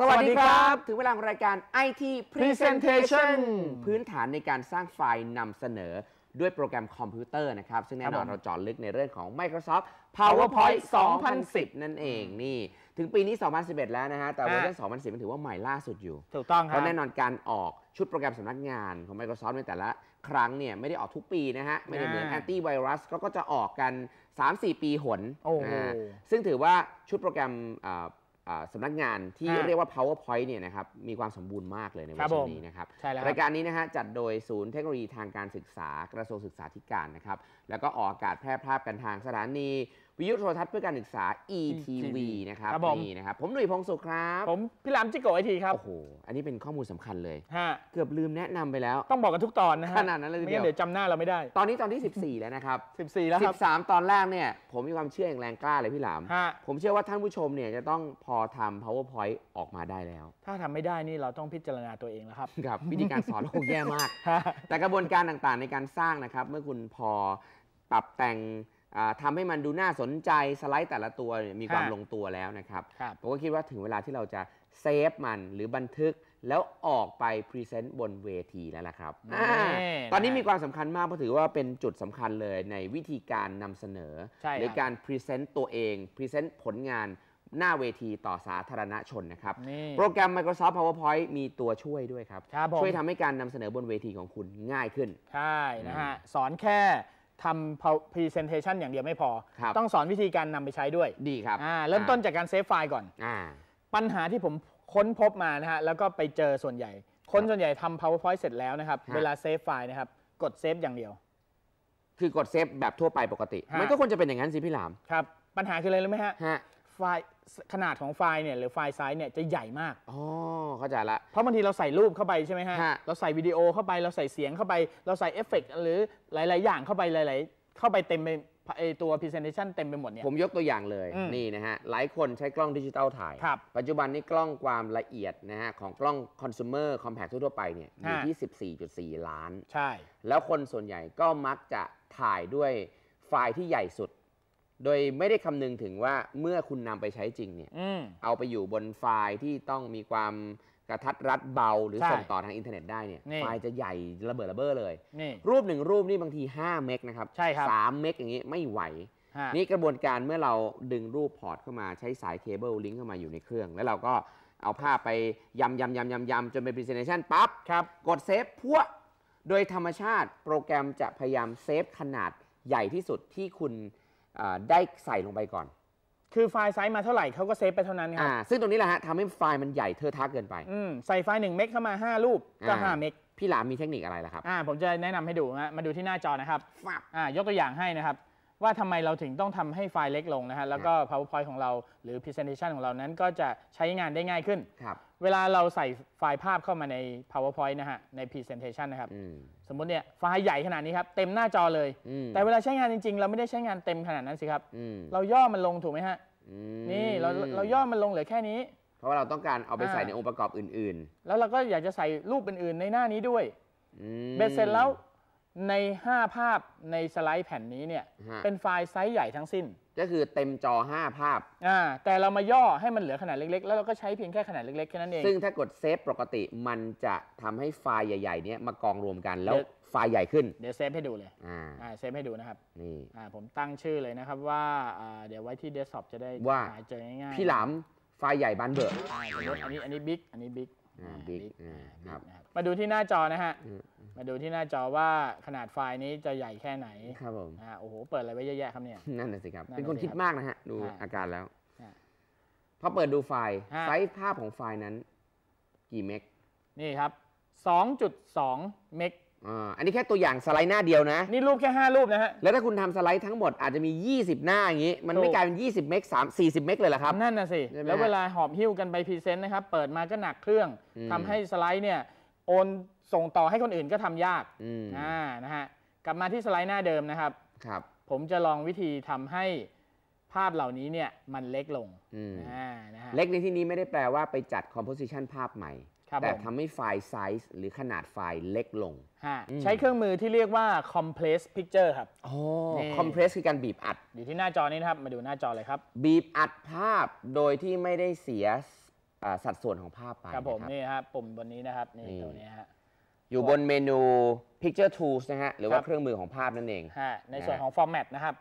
สวัสดีครับ ถึงเวลาของรายการ IT Presentation พื้นฐานในการสร้างไฟล์นำเสนอด้วยโปรแกรมคอมพิวเตอร์นะครับ ซึ่งแน่นอนเราจาะลึกในเรื่องของ Microsoft PowerPoint 2010 นั่นเองนี่ ถึงปีนี้ 2011 แล้วนะฮะ แต่เวอร์ชัน2010 มันถือว่าใหม่ล่าสุดอยู่ถูกต้องครับ เพราะแน่นอนการออกชุดโปรแกรมสำนักงานของ Microsoft ในแต่ละครั้งเนี่ยไม่ได้ออกทุกปีนะฮะ ไม่ได้เหมือนแอนตี้ไวรัสเาก็จะออกกัน 3-4 ปีหนนะซึ่งถือว่าชุดโปรแกรมสำนักงานที่เรียกว่า PowerPoint เนี่ยนะครับมีความสมบูรณ์มากเลยในเวอร์ชันนี้นะครับรายการนี้นะฮะจัดโดยศูนย์เทคโนโลยีทางการศึกษา กระทรวงศึกษาธิการนะครับแล้วก็ออกอากาศแพร่ภาพกันทางสถานีวิทยุโทรทัศน์เพื่อการศึกษา ETV นะครับนี่นะครับผมหนุ่ยพงศุขครับ ผม พี่ลามจิโกไอทีครับ โอ้โห อันนี้เป็นข้อมูลสำคัญเลยฮะเกือบลืมแนะนำไปแล้วต้องบอกกันทุกตอนนะฮะขนาดนั้นเลยทีเดียวเดี๋ยวจำหน้าเราไม่ได้ ตอนนี้ตอนที่ 14 แล้วนะครับ 14 แล้วครับ 13 ตอนแรกเนี่ย ผมมีความเชื่ออย่างแรงกล้าเลยพี่หลามฮะผมเชื่อว่าท่านผู้ชมเนี่ยจะต้องพอทำ powerpoint ออกมาได้แล้ว ถ้าทำไม่ได้นี่เราต้องพิจารณาตัวเองแล้วครับครับวิธีการสอนคงแย่มาก แต่กระบวนการต่างๆในการสร้างนะครับเมื่อคุณพอปรับแต่งทำให้มันดูน่าสนใจสไลด์แต่ละตัวมีความลงตัวแล้วนะครับ ผมก็คิดว่าถึงเวลาที่เราจะเซฟมันหรือบันทึกแล้วออกไปพรีเซนต์บนเวทีแล้วล่ะครับอตอนนี้มีความสำคัญมากเพราะถือว่าเป็นจุดสำคัญเลยในวิธีการนำเสนอ หรือการพรีเซนต์ตัวเองพรีเซนต์ผลงานหน้าเวทีต่อสาธารณชนนะครับ โปรแกรม Microsoft PowerPoint มีตัวช่วยด้วยครับช่วยทำให้การนำเสนอบนเวทีของคุณง่ายขึ้นใช่นะฮะสอนแค่ทำ presentation อย่างเดียวไม่พอ ต้องสอนวิธีการนำไปใช้ด้วยดีครับเริ่มต้นจากการเซฟไฟล์ก่อนอปัญหาที่ผมค้นพบมานะฮะแล้วก็ไปเจอส่วนใหญ่คนส่วนใหญ่ทำ powerpoint เสร็จแล้วนะครับรบเวลาเซฟไฟล์นะครับ กดเซฟอย่างเดียว คือกดเซฟแบบทั่วไปปกติ มันก็ควรจะเป็นอย่างนั้นสิพี่หลามครับ ปัญหาคืออะไรรู้ไหมฮะไฟล์ขนาดของไฟล์เนี่ยหรือไฟล์ไซส์เนี่ยจะใหญ่มาก อ๋อเข้าใจละ เพราะบางทีเราใส่รูปเข้าไปใช่ไหมฮะฮะ เราใส่วิดีโอเข้าไปเราใส่เสียงเข้าไปเราใส่เอฟเฟกต์หรือหลายๆอย่างเข้าไปหลายๆเข้าไปเต็มไปไอตัว presentation เต็มไปหมดเนี่ยผมยกตัวอย่างเลย นี่นะฮะ หลายคนใช้กล้องดิจิตอลถ่ายปัจจุบันนี้กล้องความละเอียดนะฮะของกล้องคอน sumer compact ทั่วไปเนี่ยอยู่ที่14.4 ล้าน ใช่ แล้วคนส่วนใหญ่ก็มักจะถ่ายด้วยไฟล์ที่ใหญ่สุดโดยไม่ได้คำนึงถึงว่าเมื่อคุณนำไปใช้จริงเนี่ยอเอาไปอยู่บนไฟล์ที่ต้องมีความกระทัดรัดเบาหรือส่งต่อทางอินเทอร์เน็ตได้เนี่ยไฟล์จะใหญ่ระเบิดระเบ้อเลย รูปหนึ่งรูปนี่บางที5เมกนะครับใช่ครับสามเมกอย่างนี้ ไม่ไหว นี่กระบวนการเมื่อเราดึงรูปพอร์ต เข้ามาใช้สายเคเบิลลิงก์เข้ามาอยู่ในเครื่อง แล้วเราก็เอาภาพไปยำยำยำยำยำจนเป็นพรีเซนเทชันปั๊บครับกดเซฟพวโดยธรรมชาติโปรแกรมจะพยายามเซฟขนาดใหญ่ที่สุดที่คุณได้ใส่ลงไปก่อน คือไฟล์ไซส์มาเท่าไหร่เขาก็เซฟไปเท่านั้นครับซึ่งตรงนี้แหละฮะทำให้ไฟล์มันใหญ่เทอะทะเกินไป ใส่ไฟล์หนึ่งเมกเข้ามา 5 รูปก็5เมก พี่หลามมีเทคนิคอะไรล่ะครับ ผมจะแนะนำให้ดูฮะมาดูที่หน้าจอนะครับ ยกตัวอย่างให้นะครับ ว่าทำไมเราถึงต้องทำให้ไฟล์เล็กลงนะฮะแล้วก็ PowerPoint ของเรา หรือ Presentation ของเรานั้นก็จะใช้งานได้ง่ายขึ้นครับเวลาเราใส่ไฟล์ภาพเข้ามาใน powerpoint นะฮะใน presentation นะครับ สมมติเนี่ยไฟล์ใหญ่ขนาดนี้ครับ เต็มหน้าจอเลย แต่เวลาใช้งานจริง ๆ เราไม่ได้ใช้งานเต็มขนาดนั้นสิครับ เราย่อมันลงถูกไหมฮะนี่ เราเราย่อมันลงเหลือแค่นี้ เพราะว่าเราต้องการเอาไปใส่ในองค์ประกอบอื่น ๆ แล้วเราก็อยากจะใส่รูปอื่น ๆ ในหน้านี้ด้วยเบ็ดเสร็จแล้วใน 5 ภาพในสไลด์แผ่นนี้เนี่ยเป็นไฟล์ไซส์ใหญ่ทั้งสิ้น ก็คือเต็มจอ 5 ภาพอ่าแต่เรามาย่อให้มันเหลือขนาดเล็กๆ แล้วเราก็ใช้เพียงแค่ขนาดเล็ก ๆ แค่นั้นเอง ซึ่งถ้ากดเซฟปกติ มันจะทำให้ไฟล์ใหญ่ๆเนี้ยมากองรวมกันแล้วไฟล์ใหญ่ขึ้น เดี๋ยวเซฟให้ดูเลยอ่าเซฟให้ดูนะครับนี่อ่าผมตั้งชื่อเลยนะครับว่าอ่าเดี๋ยวไว้ที่เดสก์ท็อปจะได้ว่าหาเจอง่ายๆพี่หลามไฟล์ใหญ่บานเบิร์ออันนี้อันนี้บิ๊กอันนี้บิ๊กอ่าิ๊กอ่าครับมาดูที่หน้าจอนะฮะมาดูที่หน้าจอว่าขนาดไฟล์นี้จะใหญ่แค่ไหน ครับผมอ่าโอ้โหเปิดอะไรไว้เยอะแยะครับเนี่ยนั่นน่ะสิครับ เป็นคนคิดมากนะฮะ ดูอาการแล้วพอเปิดดูไฟล์ไซส์ภาพของไฟล์นั้น กี่เมกนี่ครับ 2.2 เมกอ่าอันนี้แค่ตัวอย่างสไลด์หน้าเดียวนะ นี่รูปแค่ 5 รูปนะฮะ แล้วถ้าคุณทำสไลด์ทั้งหมดอาจจะมี 20 หน้าอย่างนี้มันไม่กลายเป็น20เมก3 40เมกเลยหรอครับนั่นนะสิแล้วเวลาหอบหิ้วกันไปพรีเซนต์นะครับเปิดมาก็หนักเครื่อง ทำให้สไลด์เนี่ยโอนส่งต่อให้คนอื่นก็ทำยากอ่านะฮะกลับมาที่สไลด์หน้าเดิมนะครับครับ ผมจะลองวิธีทำให้ภาพเหล่านี้เนี่ยมันเล็กลงอ่านะฮะเล็กในที่นี้ไม่ได้แปลว่าไปจัดคอมโพสิชันภาพใหม่ แต่ทำให้ไฟล์ไซส์หรือขนาดไฟล์เล็กลง ใช้เครื่องมือที่เรียกว่า compress picture ครับโอ้ compress คือการบีบอัดอยู่ที่หน้าจอนี้นะครับ มาดูหน้าจอเลยครับบีบอัดภาพโดยที่ไม่ได้เสียสัดส่วนของภาพไปครับผมนี่ครับปุ่มบนนี้นะครับนี่ตัวนี้ฮะอยู่บนเมนู Picture Tools นะฮะหรือว่าเครื่องมือของภาพนั่นเอง ในส่วนของ format นะครับ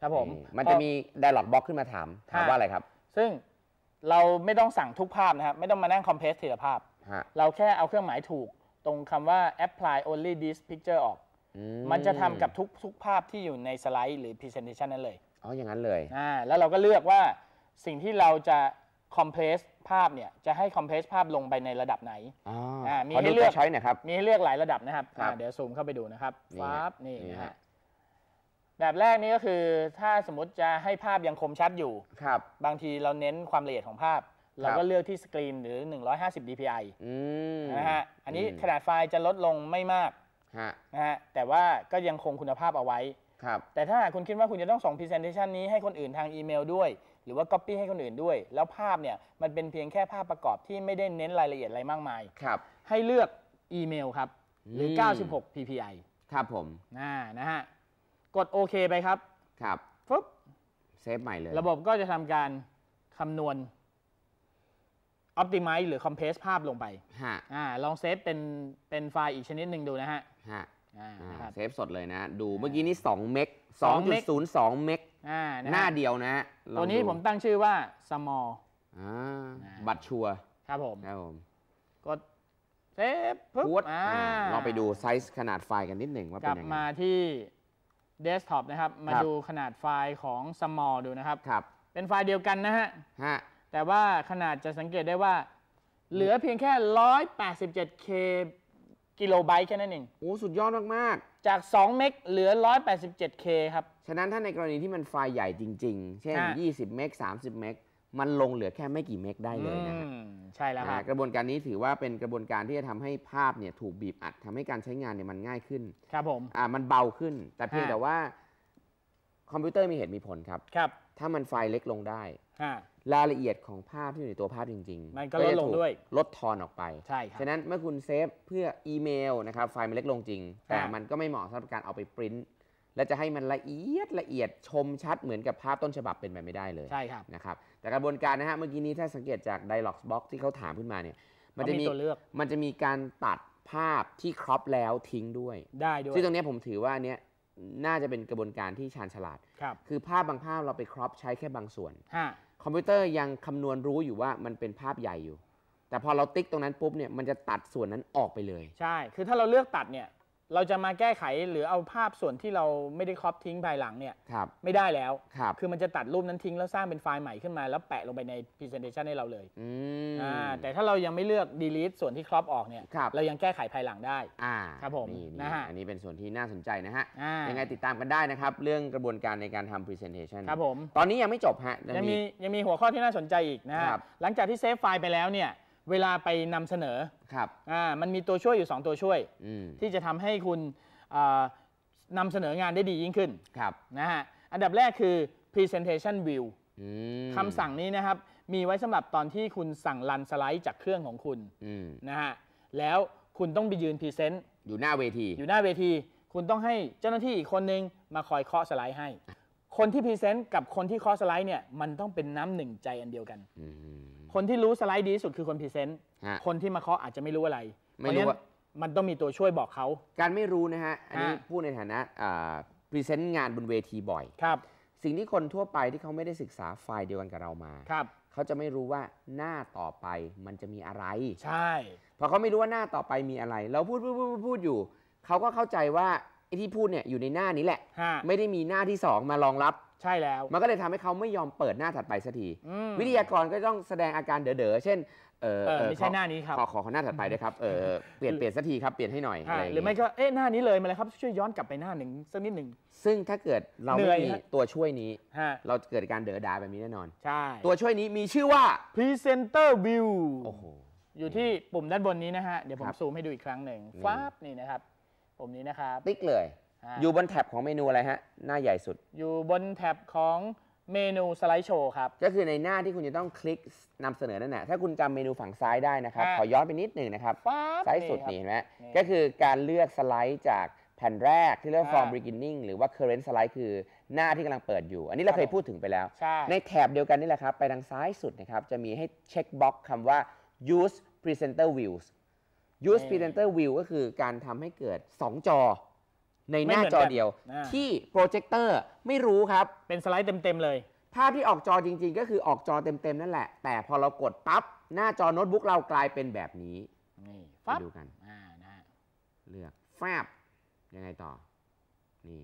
ครับผม มันจะมี dialog box ขึ้นมาถามถามว่าอะไรครับ ซึ่งเราไม่ต้องสั่งทุกภาพนะครับไม่ต้องมานั่ง compress ทีละภาพ เราแค่เอาเครื่องหมายถูก ตรงคำว่า apply only this picture ออกมันจะทำกับทุกทุกภาพที่อยู่ในสไลด์หรือ presentation นั่นเลยอ๋ออย่างนั้นเลยอ่าแล้วเราก็เลือกว่าสิ่งที่เราจะ compress ภาพเนี่ย จะให้คอมเพรสภาพลงไปในระดับไหน อ่ามีให้เลือกใช้นะครับ มีให้เลือกหลายระดับนะครับรบเดี๋ยวซูมเข้าไปดูนะครับฟาบนี่นะฮะแบบแรกนี่ก็คือถ้าสมมติจะให้ภาพยังคมชัดอยู่ ครับ บางทีเราเน้นความละเอียดของภาพ เราก็เลือกที่สกรีนหรือ 150 dpi นะฮะอันนี้ขนาดไฟล์จะลดลงไม่มากนะฮะแต่ว่าก็ยังคงคุณภาพเอาไว้ครับแต่ถ้าคุณคิดว่าคุณจะต้องส่ง presentation นี้ให้คนอื่นทางอีเมลด้วยหรือว่าก๊อปปี้ให้คนอื่นด้วย แล้วภาพเนี่ย มันเป็นเพียงแค่ภาพประกอบที่ไม่ได้เน้นรายละเอียดอะไรมากมาย ครับ ให้เลือกอีเมลครับ หรือ 96 ppi ครับผมอ่านะฮะ กดโอเคไปครับ ครับปุ๊บ เซฟใหม่เลย ระบบก็จะทำการคำนวณ optimize หรือ compress ภาพลงไป ฮะอ่าลองเซฟเป็นเป็นไฟล์อีกชนิดหนึ่งดูนะฮะฮะอ่าเซฟสดเลยนะดูเมื่อกี้นี่2เมก2เมก0.2 เมกอ่าะฮหน้าเดียวนะฮะตัวนี้ผมตั้งชื่อว่าสมอลบัตรชัวครับผมครับผมกดเซฟปุ๊บเราลองไปดูไซส์ขนาดไฟล์กันนิดหนึ่งว่าเป็นยังไงกลับมาที่เดสก์ท็อปนะครับมาดูขนาดไฟล์ของสมอลดูนะครับครับ เป็นไฟล์เดียวกันนะฮะฮะแต่ว่าขนาดจะสังเกตได้ว่า เหลือเพียงแค่187 k คกิโลไบต์แค่นั้นเองโอ้สุดยอดมาก ๆ จาก 2 เมกเหลือ 187K ครับ ฉะนั้นถ้าในกรณีที่มันไฟล์ใหญ่จริง ๆ เช่น่20 เมก30 เมกมันลงเหลือแค่ไม่กี่เมกได้เลยนะครับใช่แล้วครับ กระบวนการนี้ถือว่าเป็นกระบวนการที่จะทำให้ภาพเนี่ยถูกบีบอัดทำให้การใช้งานเนี่ยมันง่ายขึ้น ครับผมอ่ามันเบาขึ้น แต่เพียงแต่ว่าคอมพิวเตอร์มีเหตุมีผลครับ ครับ ถ้ามันไฟล์เล็กลงได้ฮะรายละเอียดของภาพที่อยู่ในตัวภาพจริง ๆ มันก็ลดลงด้วย ลดทอนออกไป ใช่ครับ ฉะนั้นเมื่อคุณเซฟ เพื่ออีเมลนะครับไฟล์มันเล็กลงจริง แต่มันก็ไม่เหมาะสำหรับการเอาไปปริ้น และจะให้มันละเอียดละเอียดชมชัดเหมือนกับภาพต้นฉบับเป็นไปไม่ได้เลย ใช่ครับ นะครับ แต่กระบวนการนะฮะเมื่อกี้นี้ถ้าสังเกตจาก Dialog Box ที่เขาถามขึ้นมาเนี่ย มันจะมีตัวเลือกมันจะมีการตัดภาพที่ครอปแล้วทิ้งด้วยได้ด้วยซึ่งตรงนี้ผมถือว่าเนี้ยน่าจะเป็นกระบวนการที่ชาญฉลาด คือภาพบางภาพเราไปครอปใช้แค่บางส่วนคอมพิวเตอร์ยังคำนวณรู้อยู่ว่ามันเป็นภาพใหญ่อยู่ แต่พอเราติ๊กตรงนั้นปุ๊บเนี่ย มันจะตัดส่วนนั้นออกไปเลย ใช่ คือถ้าเราเลือกตัดเนี่ยเราจะมาแก้ไขหรือเอาภาพส่วนที่เราไม่ได้ครอปทิ้งภายหลังเนี่ยไม่ได้แล้วคคือมันจะตัดรูปนั้นทิ้งแล้วสร้างเป็นไฟล์ใหม่ขึ้นมาแล้วแปะลงไปใน Presentation ให้เราเลย แต่ถ้าเรายังไม่เลือก delete ส่วนที่ครอปออกเนี่ยเรายังแก้ไขภายหลังได้ครับผมนะฮะอันนี้เป็นส่วนที่น่าสนใจนะฮะยังไงติดตามกันได้นะครับ เรื่องกระบวนการในการทำ Presentation ครับผมตอนนี้ยังไม่จบฮะยังมียังมีหัวข้อที่น่าสนใจอีกนะฮะหลังจากที่เซฟไฟล์ไปแล้วเนี่ยเวลาไปนำเสนอครับอ่ามันมีตัวช่วยอยู่2ตัวช่วยที่จะทำให้คุณนำเสนองานได้ดียิ่งขึ้นครับนะฮะอันดับแรกคือ presentation view คำสั่งนี้นะครับ มีไว้สำหรับตอนที่คุณสั่งรันสไลด์จากเครื่องของคุณนะฮะแล้วคุณต้องไปยืนพรีเซนต์อยู่หน้าเวที อยู่หน้าเวที คุณต้องให้เจ้าหน้าที่อีกคนนึงมาคอยเคาะสไลด์ให้ คนที่พรีเซนต์กับคนที่เคาะสไลด์เนี่ยมันต้องเป็นน้ำหนึ่งใจอันเดียวกันคนที่รู้สไลด์ดีที่สุดคือคนพรีเซนต์ คนที่มาเคาะอาจจะไม่รู้อะไรไม่รู้าะฉะนั้นมันต้องมีตัวช่วยบอกเขา การไม่รู้นะฮะ อันนี้พูดในฐานะพรีเซนต์งานบนเวทีบ่อยครับสิ่งที่คนทั่วไปที่เขาไม่ได้ศึกษาไฟล์เดียวกันกับเรามา ครับเขาจะไม่รู้ว่าหน้าต่อไปมันจะมีอะไร ใช่พอเขาไม่รู้ว่าหน้าต่อไปมีอะไร เราพูดพูดพูดพูดพูดอยู่เขาก็เข้าใจว่าไอ้ที่พูดเนี่ยอยู่ในหน้านี้แหละะไม่ได้มีหน้าที่สองมารองรับใช่แล้วมันก็เลยทำให้เขาไม่ยอมเปิดหน้าถัดไปสักทีวิทยากรก็ต้องแสดงอาการเด๋อๆ เช่นเออไม่ใช่ขอหน้านี้ครับขอขออหน้าถัดไปด้วยครับเออเปลี่ยนเปลี่ยนสักทีครับเปลี่ยนให้หน่อยอะไรอย่างหรือไม่ก็เอ๊ะหน้านี้เลยมาเลยครับ ช่วยย้อนกลับไปหน้าหนึ่งสักนิดหนึ่ง ซึ่งถ้าเกิดเราไม่มีตัวช่วยนี้ เราเกิดการเด๋อดาแบบนี้แน่นอนใช่ตัวช่วยนี้มีชื่อว่า Presenter View โอ้โหอยู่ที่ปุ่มด้านบนนี้นะฮะเดี๋ยวผมซูมให้ดูอีกครั้งหนึ่งฟ้าบนี่นะครับปุ่มนี้นะครับติ๊กเลยอยู่บนแท็บของเมนูอะไรฮะ หน้าใหญ่สุด อยู่บนแท็บของเมนู สไลด์โชว์ครับ ก็คือในหน้าที่คุณจะต้องคลิกนำเสนอนั่นแหละ ถ้าคุณจำเมนูฝั่งซ้ายได้นะครับ ขอย้อนไปนิดหนึ่งนะครับ ซ้ายสุดนี่เห็นไหมก็คือการเลือกสไลด์ จากแผ่นแรกที่เรียกว่า f o m beginning หรือว่า current slide คือหน้าที่กำลังเปิดอยู่ อันนี้เราเคยพูดถึงไปแล้ว ในแถบเดียวกันนี่แหละครับ ไปทางซ้ายสุดนะครับ จะมีให้เช็คบ็อกคำว่า use presenter views use presenter view ก็คือการทำให้เกิด 2 จอในหน้าจอเดียวที่โปรเจคเตอร์ไม่รู้ครับ เป็นสไลด์เต็ม ๆ เลย ภาพที่ออกจอจริงๆ ก็คือออกจอเต็ม ๆ นั่นแหละแต่พอเรากดปั๊บ หน้าจอโน้ตบุ๊กเรากลายเป็นแบบนี้ นี่ปฟับดูกันนะเลือกแฟบยังไงต่อนี่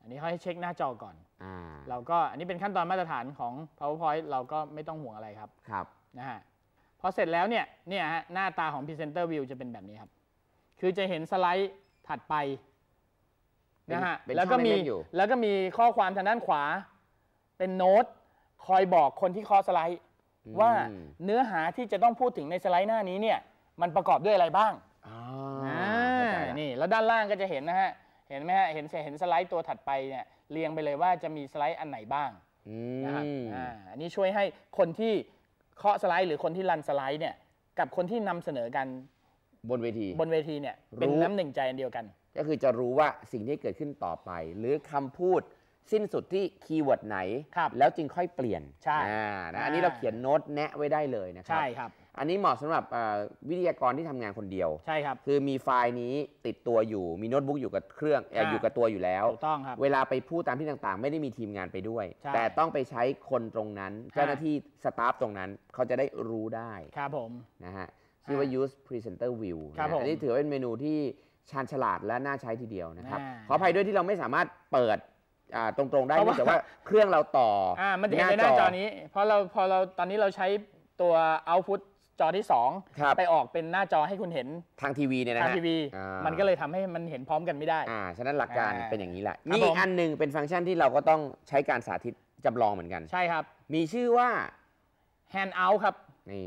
อันนี้เขาให้เช็คหน้าจอก่อนอเราก็อันนี้เป็นขั้นตอนมาตรฐานของ PowerPoint เราก็ไม่ต้องห่วงอะไรครับครับนะฮะพอเสร็จแล้วเนี่ยเนี่ยฮะหน้าตาของ Presenter View จะเป็นแบบนี้ครับ คือจะเห็นสไลด์ถัดไปนะฮะแล้วก็มีแล้วก็มีข้อความทางด้านขวา เป็นโน้ตคอยบอกคนที่คอสไลด์ ว่าเนื้อหาที่จะต้องพูดถึงในสไลด์หน้านี้เนี่ยมันประกอบด้วยอะไรบ้างนี่แล้วด้านล่างก็จะเห็นนะฮะเห็นไหมฮะเห็นเห็นสไลด์ตัวถัดไปเนี่ยเรียงไปเลยว่าจะมีสไลด์อันไหนบ้างนะครับออันนี้ช่วยให้คนที่เคาะสไลด์หรือคนที่รันสไลด์เนี่ยกับคนที่นำเสนอกันบนเวทีบนเวทีเนี่ยเป็น้น้ำหนึ่งใจเดียวกันก็คือจะรู้ว่าสิ่งที่เกิดขึ้นต่อไป หรือคำพูดสิ้นสุดที่คีย์เวิร์ดไหน แล้วจึงค่อยเปลี่ยนใช่อ่านะอันนี้เราเขียนโน้ตแนะไว้ได้เลยนะครัใช่ครับ อันนี้เหมาะสำหรับวิทยากรที่ทำงานคนเดียว ใช่ครับคือมีไฟล์นี้ติดตัวอยู่มีโน้ตบุ๊กอยู่กับเครื่องอยู่กับตัวอยู่แล้วถูกต้องครับเวลาไปพูดตามที่ต่างๆ ไม่ได้มีทีมงานไปด้วยแต่ต้องไปใช้คนตรงนั้น เจ้าหน้าที่สตาฟตรงนั้นเขาจะได้รู้ได้ครับผมนะฮะชื่อว่า use presenter view ครับนผมอันี้ถือว่าเป็นเมนูที่ชาญฉลาดและน่าใช้ทีเดียวนะครับอาขออภัยด้วยที่เราไม่สามารถเปิดตรงๆได้เพราะว่าแต่ว่าเครื่องเราต่ออมันจะเห็นในหน้าจอนี้ เพราะเราพอเราตอนนี้เราใช้ตัว output จอที่คอง2ไปออกเป็นหน้าจอให้คุณเห็นทางทีวีเนี่ยนะทางทีวีมันก็เลยทำให้มันเห็นพร้อมกันไม่ได้อ่า ฉะนั้นหลักการเป็นอย่างนี้แหละมนี่อันหนึ่งเป็นฟังก์ชันที่เราก็ต้องใช้การสาธิตจำลองเหมือนกัน ใช่ครับ มีชื่อว่า hand out ครับ นี่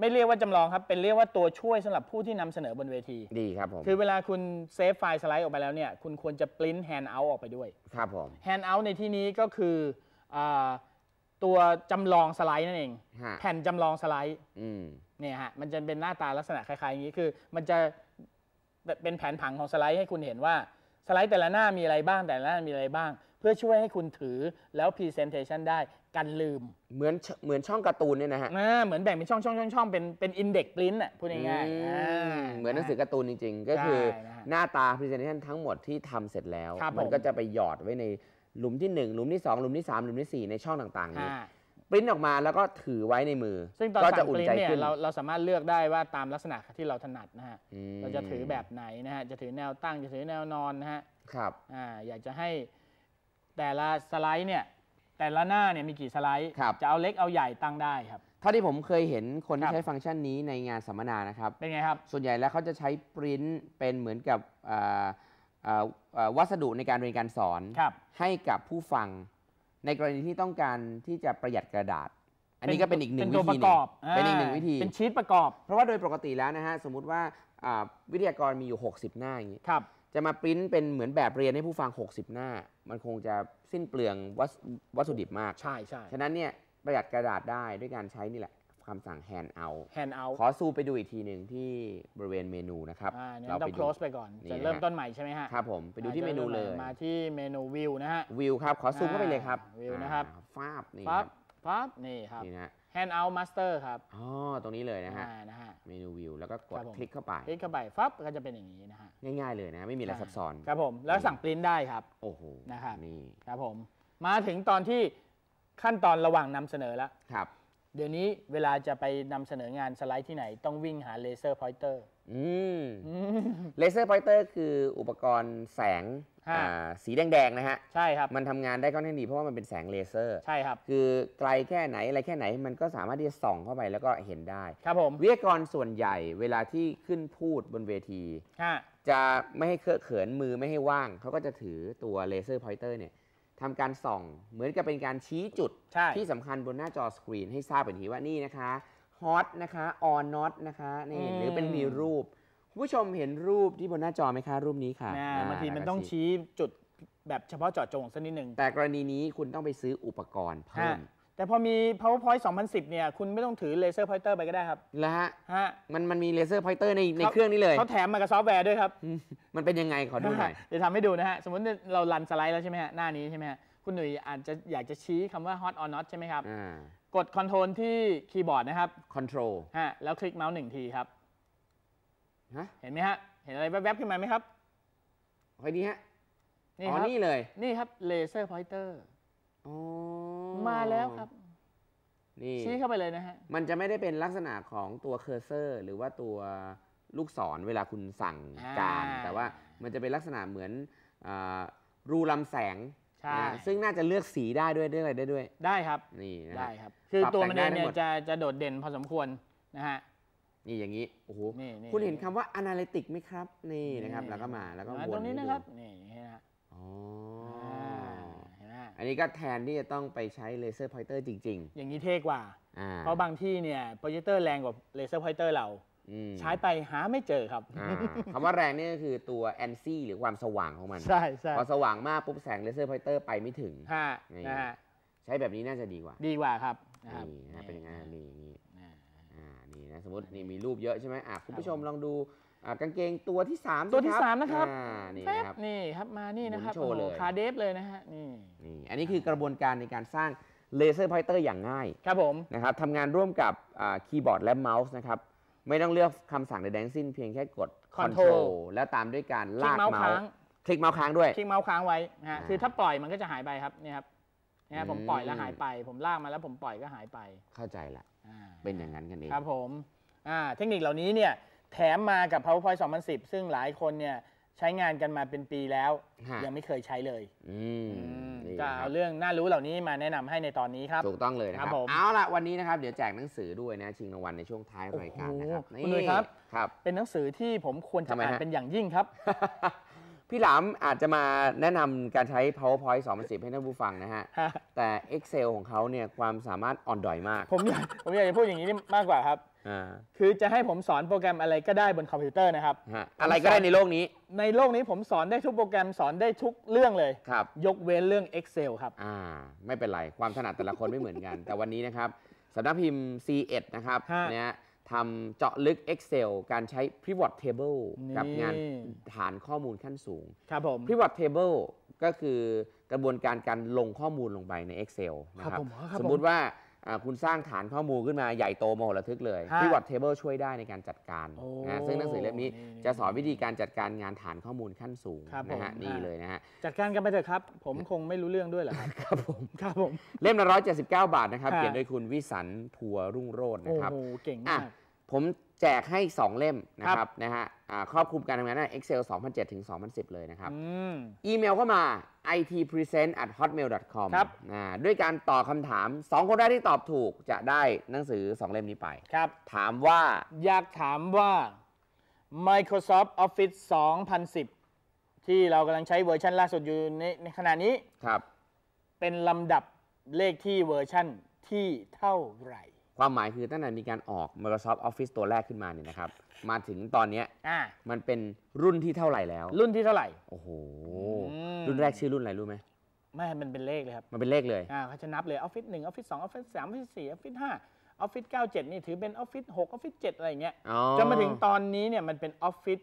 ไม่เรียกว่าจำลองครับเป็นเรียกว่าตัวช่วยสำหรับผู้ที่นำเสนอบนเวทีดีครับผม คือเวลาคุณเซฟไฟล์สไลด์ออกไปแล้วเนี่ยคุณควรจะปริ้นแฮนด์เอาออกไปด้วย ครับผมแฮนด์เอาในที่นี้ก็คือตัวจำลองสไลด์นั่นเอง แผ่นจำลองสไลด์เนี่ยฮะมันจะเป็นหน้าตาลักษณะคล้ายๆอย่างนี้คือ มันจะเป็นแผนผังของสไลด์ ให้คุณเห็นว่าสไลด์แต่ละหน้ามีอะไรบ้างแต่ละหน้ามีอะไรบ้างเพื่อช่วยให้คุณถือแล้วพรีเซนเทชันได้กันลืม เหมือนเหมือนช่องการ์ตูนเนี่ยนะฮะอ่าเหมือนแบ่งเป็นช่องช่องช่องช่องเป็นเป็นอินเด็กซ์ลิ้นอ่ะพูดง่ายๆอ่าเหมือนหนังสือการ์ตูนจริงๆ ก็คือหน้าตาพรีเซนเทชันทั้งหมดที่ทำเสร็จแล้ว มันก็จะไปหยอดไว้ใน หลุมที่หนึ่งหลุมที่สองหลุมที่สามหลุมที่สี่ในช่องต่างๆนี้ปริ้นออกมาแล้วก็ถือไว้ในมือ ซึ่งตอนสั่จะงปอุ่นริ้นใจเนี่ยขึ้นเราเราสามารถเลือกได้ว่าตามลักษณะที่เราถนัดนะฮะเราจะถือแบบไหนนะฮะจะถือแนวตั้งจะถือแนวนอนนะฮะครับอ่าอยากจะให้แต่ละสไลด์เนี่ยแต่ละหน้าเนี่ยมีกี่สไลด์ จะเอาเล็กเอาใหญ่ตั้งได้ครับเท่าที่ผมเคยเห็นคนคที่ใช้ฟังก์ชันนี้ในงานสัมมนานะครับ เป็นไงครับ ส่วนใหญ่แล้วเขาจะใช้ปริ้นเป็นเหมือนกับวัสดุในการเรียนการสอน ให้กับผู้ฟังในกรณีที่ต้องการที่จะประหยัดกระดาษ อันนี้ก็เป็นอีกหนึ่งเป็วิตัวธีประกอบ เป็นอีกหนึ่งวิธี เป็นชีตประกอบ เพราะว่าโดยปกติแล้วนะฮะสมมุติว่าวิทยากรมีอยู่ 60 หน้าอย่างนี้จะมาปริ้นเป็นเหมือนแบบเรียนให้ผู้ฟัง 60 หน้า มันคงจะสิ้นเปลืองวัสวสดุดิบมาก ใช่ใช่ฉะนั้นเนี่ย ประหยัดกระดาษได้ด้วยการใช้นี่แหละคำสั่ง hand out hand out ขอซูไปดูอีกทีหนึ่งที่บริเวณเมนูนะครับเราอง close ไปก่อน จะเริ่มต้นใหม่ใช่ไหมฮะครับผมไปดูที่เมนูเลยมาที่เมนูวิวนะฮะวิวครับ ขอซูเข้าไปเลยครับวิวนะครับฟาบนี่ครับฟาบนี่ครับนี่นะ Handout Master ครับ อ๋อ ตรงนี้เลยนะฮะนะฮะ เมนูวิวแล้วก็กดคลิกเข้าไป คลิกเข้าไป ฟับก็จะเป็นอย่างนี้นะฮะ ง่ายๆเลยนะ ไม่มีอะไรซับซ้อน ครับผม แล้วสั่งปริ้นได้ครับ โอ้โห นะครับ นี่ ครับผม มาถึงตอนที่ขั้นตอนระหว่างนำเสนอแล้ว ครับเดี๋ยวนี้เวลาจะไปนำเสนองาน สไลด์ที่ไหนต้องวิ่งหาเลเซอร์พอยเตอร์อืมเลเซอร์พอยเตอร์คืออุปกรณ์แสงสีแดงๆนะฮะใช่ครับมันทำงานได้ก็แน่นดี เพราะว่ามันเป็นแสงเลเซอร์ใช่ครับคือไกลแค่ไหนอะไรแค่ไหนมันก็สามารถที่จะส่องเข้าไปแล้วก็เห็นได้ครับผมวิทยากรส่วนใหญ่เวลาที่ขึ้นพูดบนเวที จะไม่ให้เคอะเขินมือไม่ให้ว่าง เขาก็จะถือตัวเลเซอร์พอยเตอร์เนี่ยทำการส่อง เหมือนกับเป็นการชี้จุด ที่สำคัญบนหน้าจอสกรีนให้ทราบเป็นทีว่านี่นะคะฮอตนะคะออนน็อตนะคะนี่หรือเป็นมีรูปคุณผู้ชมเห็นรูปที่บนหน้าจอไหมคะ รูปนี้ค่ะบางทีมันต้องชี้จุดแบบเฉพาะเจาะจงสักนิดหนึ่ง แต่กรณีนี้คุณต้องไปซื้ออุปกรณ์เพิ่มแต่พอมี powerpoint 2010 เนี่ย คุณไม่ต้องถือเลเซอร์พอยเตอร์ไปก็ได้ครับ แล้วฮะฮะมันมันมีเลเซอร์พอยเตอร์ในในเครื่องนี้เลยเขาแถมมากับซอฟต์แวร์ด้วยครับ มันเป็นยังไง ขอดูหน่อยเดี๋ยวทำให้ดูนะฮะ สมมติเราลันสไลด์แล้วใช่ไหมฮะ หน้านี้ใช่ไหมฮะ คุณหนุ่ยอาจจะอยากจะชี้คำว่า hot or not ใช่ไหมครับกด control ที่คีย์บอร์ดนะครับ control ฮะแล้วคลิกเมาส์หนึ่งทีครับเห็นไหมฮะเห็นอะไรแวบๆขึ้นมาไหมครับคอยดีฮะนี่ครับนี่เลย นี่ครับเลเซอร์พอยเตอร์อ๋อมาแล้วครับ นี่ชี้เข้าไปเลยนะฮะมันจะไม่ได้เป็นลักษณะของตัวเคอร์เซอร์ หรือว่าตัวลูกศรเวลาคุณสั่งการ แต่ว่ามันจะเป็นลักษณะเหมือนรูลำแสงใช่ซึ่งน่าจะเลือกสีได้ด้วยได้อะไรได้ด้วย ได้ครับ นี่นะได้ครับ คือตัวมันเองเนี่ยจะจะโดดเด่นพอสมควรนะฮะ นี่อย่างนี้โอ้โหคุณเห็นคำว่า analytic ไหมครับ นี่นะครับ แล้วก็มาแล้วก็วนตรงนี้นะครับ นี่นะฮะอ๋ออันนี้ก็แทนที่จะต้องไปใช้เลเซอร์พอยเตอร์จริงๆ อย่างนี้เท่กว่า เพราะบางที่เนี่ยโปรเจคเตอร์แรงกว่าเลเซอร์พอยเตอร์เรา ใช้ไปหาไม่เจอครับาคำว่าแรงนี่ก็คือตัวแอนซี่หรือความสว่างของมัน ใช่ใช่พอสว่างมากปุ๊บแสงเลเซอร์พอยเตอร์ไปไม่ถึงฮะ่ใช้แบบนี้น่าจะดีกว่า ดีกว่าครับ นี่นะเป็นอย่างนั้นี่นี่นี่นะสมมติ นี่มีรูปเยอะใช่ไหม คุณผู้ชมลองดูกางเกงตัวที่สามตัวที่สามนะครับนี่ครับ นี่ครับ มานี่นะครับโชว์เลยคาเดฟเลยนะฮะนี่นี่อันนี้คือกระบวนการในการสร้างเลเซอร์พอยเตอร์อย่างง่าย ครับผมนะครับทำงานร่วมกับคีย์บอร์ดและเมาส์นะครับ ไม่ต้องเลือกคำสั่งใดแดงสิ้น เพียงแค่กดคอนโทรลแล้วตามด้วยการลากเมาส์ค้างคลิกเมาส์ค้างด้วย คลิกเมาส์ค้างไว้นะฮะคือถ้าปล่อยมันก็จะหายไปครับนี่ครับนี่ฮะผมปล่อยแล้วหายไป ผมลากมาแล้วผมปล่อยก็หายไปเข้าใจละเป็นอย่างนั้นกันเองครับผมเทคนิคเหล่านี้เนี่ยแถมมากับ PowerPoint 2010 ซึ่งหลายคนเนี่ยใช้งานกันมาเป็นปีแล้วยังไม่เคยใช้เลยจะเอาเรื่องน่ารู้เหล่านี้มาแนะนำให้ในตอนนี้ครับ ถูกต้องเลยนะครับรบเอาล่ะ วันนี้นะครับเดี๋ยวแจกหนังสือด้วยนะชิงรางวัลในช่วงท้ายรายการนะครับ นี่ยครับครับ เป็นหนังสือที่ผมควรจะอ่านเป็นอย่างยิ่งครับ พี่หลามอาจจะมาแนะนำการใช้ PowerPoint 2010 ให้ท่านผู้ฟังนะฮะแต่ Excel ของเขาเนี่ยความสามารถอ่อนดอยมากผมอยากผมอยากจะพูดอย่างนี้มากกว่าครับคือจะให้ผมสอนโปรแกรมอะไรก็ได้บนคอมพิวเตอร์นะครับ อะไรก็ได้ในโลกนี้ ในโลกนี้ผมสอนได้ทุกโปรแกรมสอนได้ทุกเรื่องเลยครับยกเว้นเรื่อง Excel ครับอ่าไม่เป็นไรความถนัดแต่ละคนไม่เหมือนกัน แต่วันนี้นะครับสำนักพิมพ์ C1 นะครับเนี่ยทำเจาะลึก Excel การใช้ Pivot Table กับงานฐานข้อมูลขั้นสูงครับผม Pivot Table ก็คือกระบวนการการลงข้อมูลลงไปใน Excel นะครับสมมุติว่าคุณสร้างฐานข้อมูลขึ้นมาใหญ่โตมโหฬะทึกเลย ที่วัดเทเบิลช่วยได้ในการจัดการนะซึ่งหนังสือเล่มนี้จะสอนวิธีการจัดการงานฐานข้อมูลขั้นสูงนะฮะนี่เลยนะฮะจัดการกันไปเถอะครับ ผมคงไม่รู้เรื่องด้วยหรอครับผมครับผมเล่มละก้าบาทนะครับเขียนโดยคุณวิสันทัวรุ่งโรจน์นะครับโอ้โห เก่งมากผมแจกให้ 2 เล่มนะครับนะฮะครอบคลุมการทำงานใน Excel 2007ถึง2010 เลยนะครับอีเมลเข้ามา itpresent at hotmail com ด้วยการตอบคำถาม 2 คนแรกที่ตอบถูกจะได้หนังสือ 2 เล่มนี้ไปครับ ถามว่า อยากถามว่า Microsoft Office 2010 ที่เรากำลังใช้เวอร์ชันล่าสุดอยู่ในขณะนี้ครับ เป็นลำดับเลขที่เวอร์ชันที่เท่าไหร่ความหมายคือตั้งแต่มีการออก Microsoft Office ตัวแรกขึ้นมาเนี่ยนะครับมาถึงตอนนี้อ่ามันเป็นรุ่นที่เท่าไหร่แล้ว รุ่นที่เท่าไหร่โอ้โหรุ่นแรกชื่อรุ่นอะไรรู้ไหมไม่ มันเป็นเลขเลยครับมันเป็นเลขเลยอ่าเขาจะนับเลยออฟฟิศหนึ่งออฟฟิศสองออฟฟิศสามออฟฟิศสี่ออฟฟิศห้าออฟฟิศเก้าเจ็ดนี่ถือเป็นออฟฟิศหกออฟฟิศเจ็ดอะไรเงี้ยอ๋อจนมาถึงตอนนี้เนี่ยมันเป็นออฟฟิศ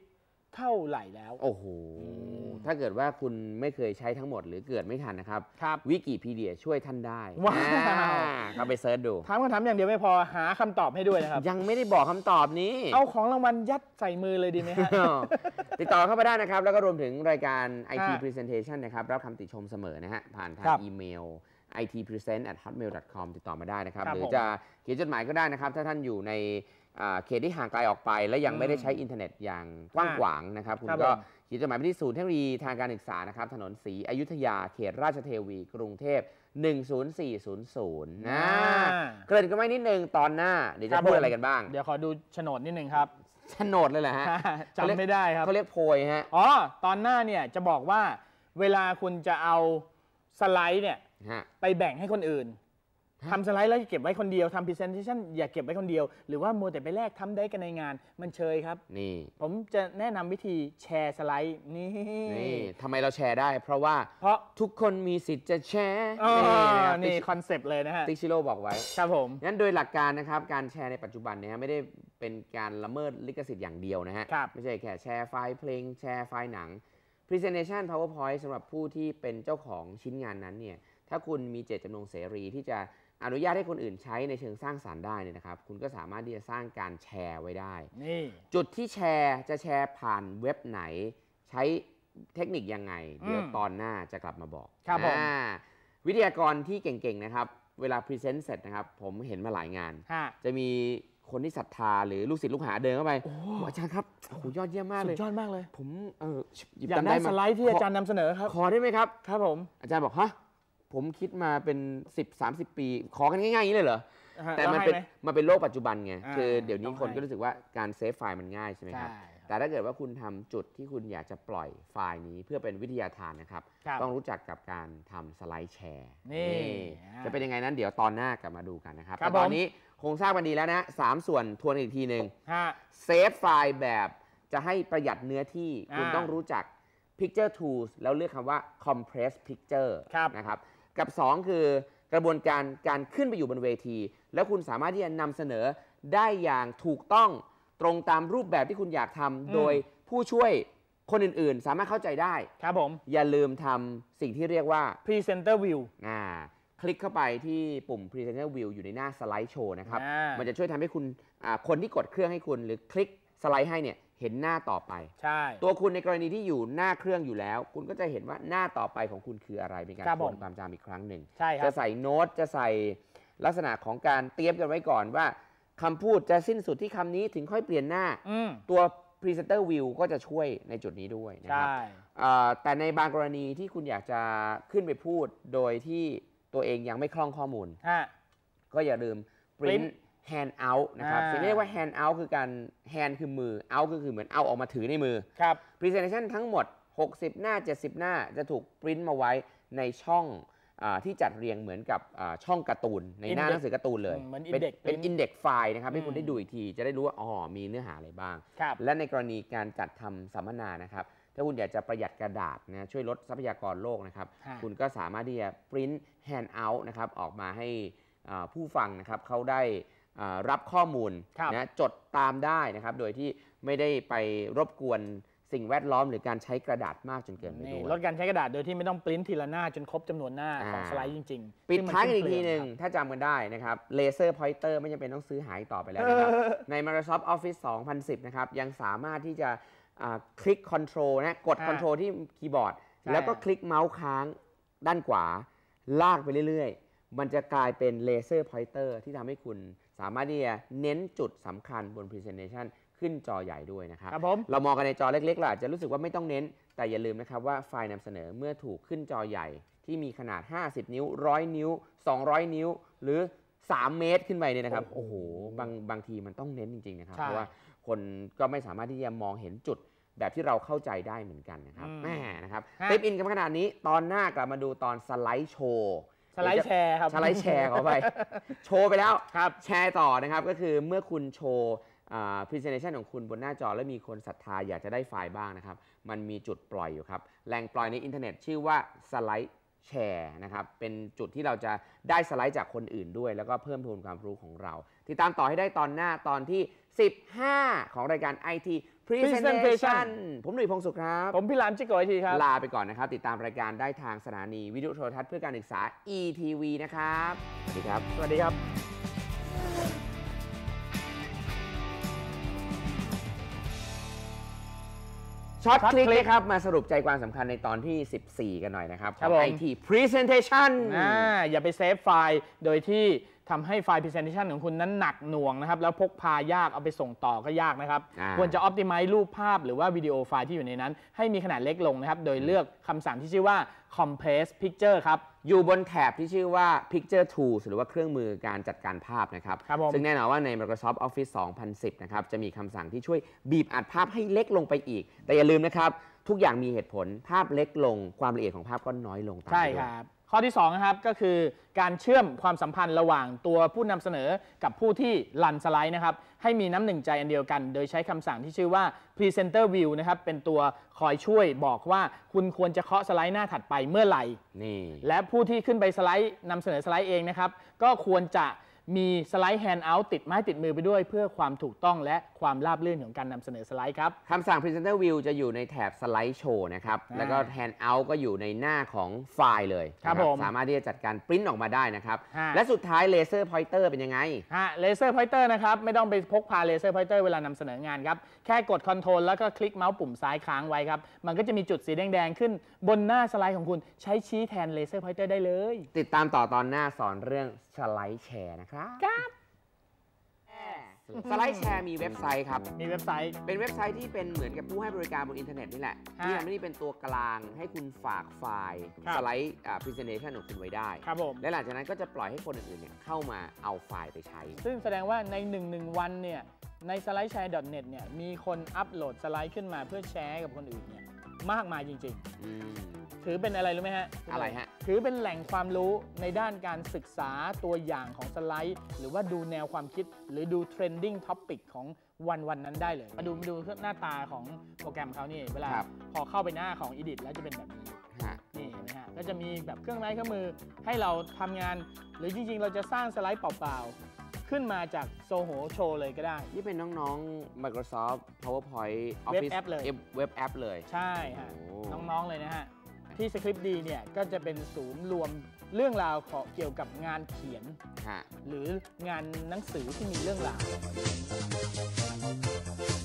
เท่าไหร่แล้ว โอ้โห ถ้าเกิดว่าคุณไม่เคยใช้ทั้งหมดหรือเกิดไม่ทันนะครับครับวิกิพีเดียช่วยท่านได้ ว้าวอรกไปเซิร์ชดูถามคำถามอย่างเดียวไม่พอหาคำตอบให้ด้วยนะครับ ยังไม่ได้บอกคำตอบนี้ เอาของรางวัลยัดใส่มือเลยดีไหมครับ ติดต่อเข้าไปได้นะครับ แล้วก็รวมถึงรายการ IT อ่า Presentation นะครับรับคำติชมเสมอนะฮะ ผ่านทางอีเมล itpresent@hotmail.com ติดต่อมาได้นะครับรบหรือจะเขียนจดหมายก็ได้นะครับ ถ้าท่านอยู่ในเขตที่ห่างไกลออกไปและยังไม่ได้ใช้อินเทอร์เน็ตอย่างกว้างขวางนะครับ คุณก็เขียนจดหมายไปที่ศูนย์เทคโนโลยีทางการศึกษานะครับ ถนนศรีอยุธยาเขตราชเทวี กรุงเทพ10400นะเกริ่นก็ไม่นิดนึง ตอนหน้า เดี๋ยวจะพูดอะไรกันบ้าง เดี๋ยวขอดูโฉนดนิดนึงครับโฉนดเลยเหรอฮะจำไม่ได้ครับเขาเรียกโพยฮะ อ๋อตอนหน้าเนี่ยจะบอกว่าเวลาคุณจะเอาสไลด์เนี่ยไปแบ่งให้คนอื่นทำสไลด์แล้วเก็บไว้คนเดียวทำพรีเซนเทชันอย่าเก็บไว้คนเดียวหรือว่ามัวแต่ไปแลกทำได้กันในงานมันเชยครับ นี่ ผมจะแนะนำวิธีแชร์สไลด์ นี่นี่ทำไมเราแชร์ได้ เพราะว่าเพราะทุกคนมีสิทธิ์จะแชร์ นี่คอนเซปต์เลยนะฮะ ติชิโร่บอกไว้ครับผมงั้นโดยหลักการนะครับ การแชร์ในปัจจุบันเนี่ยไม่ได้เป็นการละเมิดลิขสิทธิ์อย่างเดียวนะฮะไม่ใช่แค่แชร์ไฟล์เพลง แชร์ไฟล์หนัง Presentation PowerPoint สำหรับผู้ที่เป็นเจ้าของชิ้นงานนั้นเนี่ยถ้าคุณมีเจตจำนงเสรีที่จะอนุญาตให้คนอื่นใช้ในเชิงสร้างสารรค์ได้เนี่ยนะครับ คุณก็สามารถที่จะสร้างการแชร์ไว้ได้นี่จุดที่แชร์จะแชร์ผ่านเว็บไหน ใช้เทคนิคยังไง เดี๋ยวตอนหน้าจะกลับมาบอกครับผมวิทยากรที่เก่งๆนะครับ เวลาพรีเซนต์เสร็จนะครับผมเห็นมาหลายงาน จะมีคนที่ศรัทธาหรือลูกศิษย์ลูกหาเดินเข้าไปออาจารย์ครับโอ้ยอดเยี่ยมมากเลย สุดยอดมากเลย ผมเอออยากได้สไลด์ที่อาจารย์นำเสนอครับขอได้ไหมครับครับผมอาจารย์บอกฮะผมคิดมาเป็น 10 30 ปีขอกันง่ายๆอย่างนี้เลยเหรอ แต่มันเป็นมันเป็นโลกปัจจุบันไง คือเดี๋ยวนี้คนก็รู้สึกว่าการเซฟไฟล์มันง่ายใช่ไหมครับ แต่ถ้าเกิดว่าคุณทำจุดที่คุณอยากจะปล่อยไฟล์นี้ เพื่อเป็นวิทยาทานนะครับรบต้องรู้จักกับการทำสไลด์แชร์นี่ จะเป็นยังไงนั้นเดี๋ยวตอนหน้ากลับมาดูกันนะครับรบแต่ตอนนี้คงทราบกันดีแล้วนะสามส่วนทวนอีกทีหนึ่งเซฟไฟล์แบบจะให้ประหยัดเนื้อที่คุณต้องรู้จัก Picture Tools แล้วเลือกคำว่า compress picture รนะครับกับ 2 คือกระบวนการการขึ้นไปอยู่บนเวที แล้วคุณสามารถที่จะนำเสนอได้อย่างถูกต้องตรงตามรูปแบบที่คุณอยากทำ โดยผู้ช่วยคนอื่นๆ สามารถเข้าใจได้ ครับผม อย่าลืมทำสิ่งที่เรียกว่า presenter view อ่า คลิกเข้าไปที่ปุ่ม presenter view อยู่ในหน้าสไลด์โชว์นะครับ มันจะช่วยทำให้คุณคนที่กดเครื่องให้คุณ หรือคลิกสไลด์ให้เนี่ยเห็นหน้าต่อไป ใช่ ตัวคุณในกรณีที่อยู่หน้าเครื่องอยู่แล้ว คุณก็จะเห็นว่าหน้าต่อไปของคุณคืออะไรเป็นการคทวนความจำอีกครั้งหนึ่งใช่ครับจะใส่โน้ตจะใส่ลักษณะของการเตรียมกันไว้ก่อนว่าคำพูดจะสิ้นสุดที่คำนี้ถึงค่อยเปลี่ยนหน้าตัว Presenter View ก็จะช่วยในจุดนี้ด้วยนะคใช่รับแต่ในบางกรณีที่คุณอยากจะขึ้นไปพูด โดยที่ตัวเองยังไม่คล่องข้อมูลก็อย่าลืมปริ้น hand out นะครับ สิ่งที่เรียกว่า hand out คือการ hand คือมือ out ก็คือเหมือนเอาออกมาถือในมือครับ presentation ทั้งหมด 60 หน้า 70 หน้าจะถูกปริ้นมาไว้ในช่องที่จัดเรียงเหมือนกับช่องการ์ตูน ในหน้าหนังสือการ์ตูนเลย เป็นเป็นอินเด็กซ์ไฟล์นะครับ ให้คุณได้ดูอีกที จะได้รู้ว่าอ๋อมีเนื้อหาอะไรบ้าง และในกรณีการจัดทำสัมมนานะครับ ถ้าคุณอยากจะประหยัดกระดาษนะช่วยลดทรัพยากรโลกนะครับคุณก็สามารถที่จะปริ้นแฮนด์เอาท์นะครับออกมาให้ผู้ฟังนะครับเขาได้รับข้อมูลนะจดตามได้นะครับ โดยที่ไม่ได้ไปรบกวนสิ่งแวดล้อมหรือการใช้กระดาษมากจนเกินไปด้วยลดการใช้กระดาษโดยที่ไม่ต้องปริ้นทีละหน้าจนครบจำนวนหน้าของสไลด์จริง ๆ ปิดท้ายอีกทีหนึ่งถ้าจำกันได้นะครับเลเซอร์พอยเตอร์ไม่จำเป็นต้องซื้อหายต่อไปแล้วนะครับ ใน Microsoft Office 2010 นะครับ ยังสามารถที่จะคลิกคอนโทรลนะกดคอนโทรลที่คีย์บอร์ดแล้วก็คลิกเมาส์ค้างด้านขวาลากไปเรื่อยๆ มันจะกลายเป็นเลเซอร์พอยเตอร์ที่ทำให้คุณสามารถที่จะเน้นจุดสำคัญบน Presentation ขึ้นจอใหญ่ด้วยนะครับครับผมเรามองกันในจอเล็กๆล่ะจะรู้สึกว่าไม่ต้องเน้นแต่อย่าลืมนะครับว่าไฟล์นำเสนอเมื่อถูกขึ้นจอใหญ่ที่มีขนาด 50 นิ้ว 100 นิ้ว 200 นิ้ว หรือ 3 เมตรขึ้นไปเนี่ยนะครับโอ้โหบางบางทีมันต้องเน้นจริงๆนะครับ เพราะว่าคนก็ไม่สามารถที่จะมองเห็นจุดแบบที่เราเข้าใจได้เหมือนกันนะครับแม่นะครับติปอินกันขนาดนี้ตอนหน้ากลับมาดูตอนสไลด์โชว์สไลด์แชร์ครับ สไลด์แชร์เขาไป โชว์ไปแล้ว ครับ แชร์ต่อนะครับ ก็คือเมื่อคุณโชว์พรีเซนเทชันของคุณบนหน้าจอแล้วมีคนศรัทธา อยากจะได้ไฟล์บ้างนะครับ มันมีจุดปล่อยอยู่ครับ แหล่งปล่อยในอินเทอร์เน็ตชื่อว่าสไลด์แชร์นะครับ เป็นจุดที่เราจะได้สไลด์จากคนอื่นด้วย แล้วก็เพิ่มพูนความรู้ของเรา ติดตามต่อให้ได้ตอนหน้าตอนที่ 15 ของรายการ IT Presentation ผมหนุ่ยพงศุขครับ ผมพี่ลามจิกโกอยทีครับ ลาไปก่อนนะครับ ติดตามรายการได้ทางสถานี วิทยุโทรทัศน์เพื่อการศึกษา ETV นะครับ สวัสดีครับ สวัสดีครับ ช็อต s h t คลิก c l i ครับ มาสรุปใจความสำคัญในตอนที่ 14 กันหน่อยนะครับ ไอที Presentation อ่าอย่าไปเซฟไฟล์โดยที่ทำให้ไฟล์ Presentation ของคุณนั้นหนักหน่วงนะครับแล้วพกพายากเอาไปส่งต่อก็ยากนะครับ ควรจะ Optimize รูปภาพ หรือว่าวิดีโอไฟล์ที่อยู่ในนั้นให้มีขนาดเล็กลงนะครับ โดยเลือกคำสั่งที่ชื่อว่า compress picture ครับอยู่บนแถบที่ชื่อว่า picture t o o l หรือว่าเครื่องมือการจัดการภาพนะครับรบซึ่งแน่นอนว่าใน Microsoft Office 2010นะครับจะมีคำสั่งที่ช่วยบีบอัดภาพให้เล็กลงไปอีก แต่อย่าลืมนะครับ ทุกอย่างมีเหตุผลภาพเล็กลง ความละเอียดของภาพก็น้อยลงตามใช่ครับข้อที่2นะครับก็คือการเชื่อมความสัมพันธ์ระหว่างตัวผู้นำเสนอกับผู้ที่ลันสไลด์นะครับให้มีน้ำหนึ่งใจอันเดียวกันโดยใช้คำสั่งที่ชื่อว่า presenter view นะครับ เป็นตัวคอยช่วยบอกว่าคุณควรจะเคาะสไลด์หน้าถัดไปเมื่อไหร่นี่และผู้ที่ขึ้นไปสไลด์นำเสนอสไลด์เองนะครับ ก็ควรจะมีสไลด์แฮนด์เอาท์ติดไม้ติดมือไปด้วย เพื่อความถูกต้องและความราบรื่นของการนำเสนอสไลด์ครับคำสั่ง Presenter View จะอยู่ในแถบสไลด์โชว์นะครับแล้วก็แด์เอาท์ก็อยู่ในหน้าของไฟล์เลยครับรบผมสามารถที่จะจัดการปริ้นออกมาได้นะครับ และสุดท้ายเลเซอร์พอยเตอร์เป็นยังไงฮะเลเซอร์พอยเตอร์นะครับไม่ต้องไปพกพาเลเซอร์พอยเตอร์เวลานำเสนองานครับแค่กดคอนโทรลแล้วก็คลิกเมาส์ปุ่มซ้ายค้างไว้ครับ มันก็จะมีจุดสีแดงๆขึ้น บนหน้าสไลด์ของคุณ ใช้ชี้แทนเลเซอร์พอยเตอร์ได้เลย ติดตามต่อตอนหน้าสอนเรื่องสไลด์แชร์นะครับครับสไลด์แชร์มีเว็บไซต์ครับ มีเว็บไซต์ เป็นเว็บไซต์ที่เป็นเหมือนกับผู้ให้บริการบนอินเทอร์เน็ตนี่แหละที่มันี่เป็นตัวกลางให้คุณฝากไฟล์สไลด์พรีเซนเทชันของคุณไว้ได้ ครับผมและหลังจากนั้นก็จะปล่อยให้คนอื่นๆเนี่ยเข้ามาเอาไฟล์ไปใช้ ซึ่งแสดงว่าใน1นึวันเนี่ยใน s l i d e s ดอทเ n e t เนี่ยมีคนอัปโหลดสไลด์ขึ้นมาเพื่อแชร์กับคนอื่นเนี่ยมากมายจริงๆ ถือเป็นอะไรรู้ไหมฮะ อะไรฮะ ถือเป็นแหล่งความรู้ในด้านการศึกษาตัวอย่างของสไลด์ หรือว่าดูแนวความคิด หรือดูเทรนดิ้งท็อปปิกของวันวันนั้นได้เลย มาดูมาดูหน้าตาของโปรแกรมเขานี่เวลาพอเข้าไปหน้าของ Edit แล้วจะเป็นแบบนี้ นี่เห็นไหมฮะก็จะมีแบบเครื่องไม้เครื่องมือให้เราทำงาน หรือจริงๆ เราจะสร้างสไลด์เปล่าขึ้นมาจากโซโหโชเลยก็ได้นี่เป็นน้องๆ Microsoft PowerPoint Office เว็บแอปเลยเว็บแอปเลย ใช่ฮะ น้องๆ เลยนะฮะ ที่สคริปต์ดีเนี่ยก็จะเป็นศูนย์รวมเรื่องราวขอเกี่ยวกับงานเขียน หรืองานหนังสือที่มีเรื่องราว